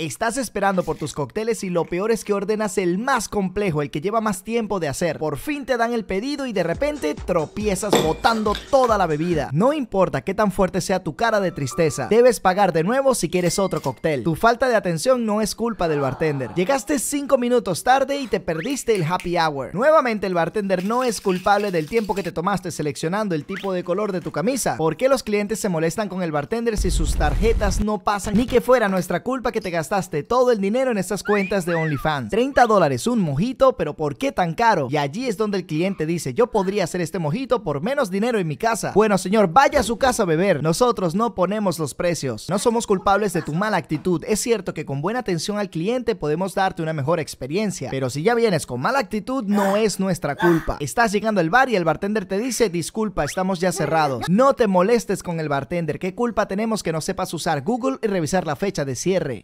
Estás esperando por tus cócteles y lo peor es que ordenas el más complejo, el que lleva más tiempo de hacer. Por fin te dan el pedido y de repente tropiezas botando toda la bebida. No importa qué tan fuerte sea tu cara de tristeza, debes pagar de nuevo si quieres otro cóctel. Tu falta de atención no es culpa del bartender. Llegaste 5 minutos tarde y te perdiste el happy hour. Nuevamente el bartender no es culpable del tiempo que te tomaste seleccionando el tipo de color de tu camisa. ¿Por qué los clientes se molestan con el bartender si sus tarjetas no pasan? Ni que fuera nuestra culpa que te gastaste gastaste todo el dinero en estas cuentas de OnlyFans. 30 dólares un mojito, pero ¿por qué tan caro? Y allí es donde el cliente dice, yo podría hacer este mojito por menos dinero en mi casa. Bueno señor, vaya a su casa a beber. Nosotros no ponemos los precios. No somos culpables de tu mala actitud. Es cierto que con buena atención al cliente podemos darte una mejor experiencia. Pero si ya vienes con mala actitud, no es nuestra culpa. Estás llegando al bar y el bartender te dice, disculpa, estamos ya cerrados. No te molestes con el bartender. ¿Qué culpa tenemos que no sepas usar Google y revisar la fecha de cierre?